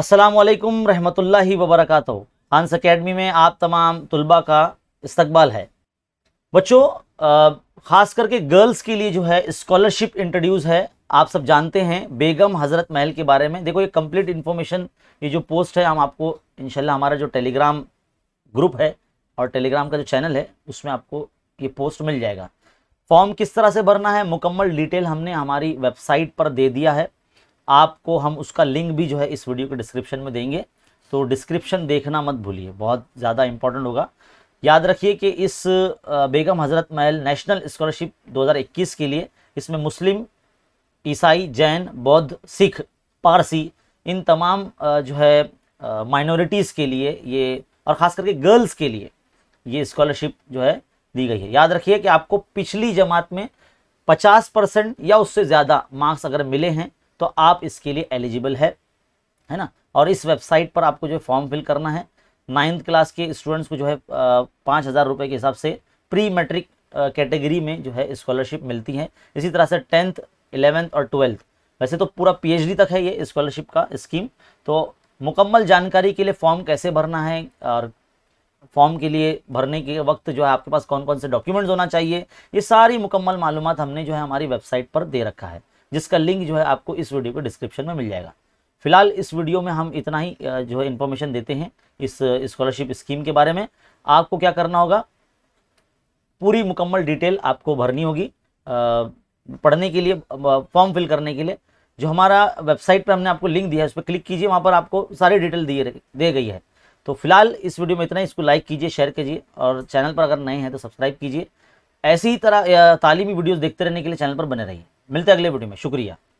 असलकम रहमतुल्ला वरक हानस अकेडमी में आप तमाम तलबा का इस्तबाल है बच्चों ख़ास करके गर्ल्स के लिए जो है स्कॉलरशिप इंट्रोड्यूस है आप सब जानते हैं बेगम हज़रत महल के बारे में देखो ये कम्प्लीट इन्फॉर्मेशन ये जो पोस्ट है हम आपको इनशाला हमारा जो टेलीग्राम ग्रुप है और टेलीग्राम का जो चैनल है उसमें आपको ये पोस्ट मिल जाएगा फॉर्म किस तरह से भरना है मुकम्मल डिटेल हमने हमारी वेबसाइट पर दे दिया है आपको हम उसका लिंक भी जो है इस वीडियो के डिस्क्रिप्शन में देंगे तो डिस्क्रिप्शन देखना मत भूलिए बहुत ज़्यादा इंपॉर्टेंट होगा याद रखिए कि इस बेगम हज़रत महल नेशनल स्कॉलरशिप 2021 के लिए इसमें मुस्लिम ईसाई जैन बौद्ध सिख पारसी इन तमाम जो है माइनॉरिटीज़ के लिए ये और ख़ास करके गर्ल्स के लिए ये स्कॉलरशिप जो है दी गई है याद रखिए कि आपको पिछली जमात में 50 परसेंट या उससे ज़्यादा मार्क्स अगर मिले हैं तो आप इसके लिए एलिजिबल है है ना और इस वेबसाइट पर आपको जो फॉर्म फिल करना है नाइन्थ क्लास के स्टूडेंट्स को जो है पाँच हज़ार रुपये के हिसाब से प्री मैट्रिक कैटेगरी में जो है स्कॉलरशिप मिलती है इसी तरह से टेंथ इलेवेंथ और ट्वेल्थ वैसे तो पूरा पी तक है ये स्कॉलरशिप का स्कीम तो मुकम्मल जानकारी के लिए फॉर्म कैसे भरना है और फॉर्म के लिए भरने के वक्त जो है आपके पास कौन कौन से डॉक्यूमेंट्स होना चाहिए ये सारी मुकम्मल मालूम हमने जो है हमारी वेबसाइट पर दे रखा है जिसका लिंक जो है आपको इस वीडियो के डिस्क्रिप्शन में मिल जाएगा फिलहाल इस वीडियो में हम इतना ही जो है इन्फॉर्मेशन देते हैं इस स्कॉलरशिप स्कीम के बारे में आपको क्या करना होगा पूरी मुकम्मल डिटेल आपको भरनी होगी पढ़ने के लिए फॉर्म फिल करने के लिए जो हमारा वेबसाइट पर हमने आपको लिंक दिया है उस पर क्लिक कीजिए वहाँ पर आपको सारी डिटेल दिए दे गई है तो फिलहाल इस वीडियो में इतना ही इसको लाइक कीजिए शेयर कीजिए और चैनल पर अगर नए हैं तो सब्सक्राइब कीजिए ऐसी तरह तालीमी वीडियोस देखते रहने के लिए चैनल पर बने रहिए मिलते हैं अगले वीडियो में शुक्रिया